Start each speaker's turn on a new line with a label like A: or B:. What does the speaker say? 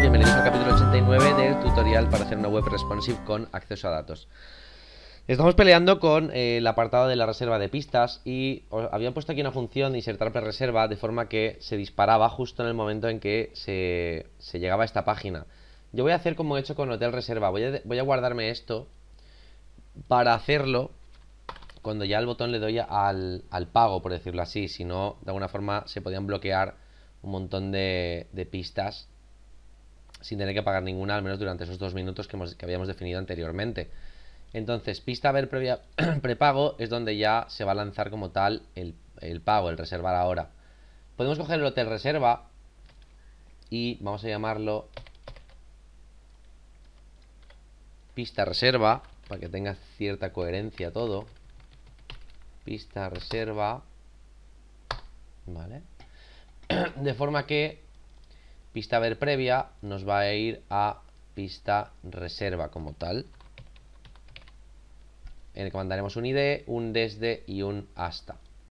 A: bienvenidos al capítulo 89 del tutorial para hacer una web responsive con acceso a datos. Estamos peleando con eh, el apartado de la reserva de pistas y habían puesto aquí una función de insertar pre-reserva de forma que se disparaba justo en el momento en que se, llegaba a esta página. Yo voy a hacer como he hecho con hotel reserva, voy a, guardarme esto para hacerlo cuando ya el botón le doy al, pago, por decirlo así, si no, de alguna forma se podían bloquear un montón de pistas sin tener que pagar ninguna, al menos durante esos dos minutos que, habíamos definido anteriormente. Entonces, pista ver prepago es donde ya se va a lanzar como tal el, el pago, el reservar ahora. Podemos coger el hotel reserva y vamos a llamarlo pista reserva para que tenga cierta coherencia todo. Pista reserva. ¿Vale? De forma que Pista ver previa nos va a ir a pista reserva como tal. En el que mandaremos un ID, un desde y un hasta.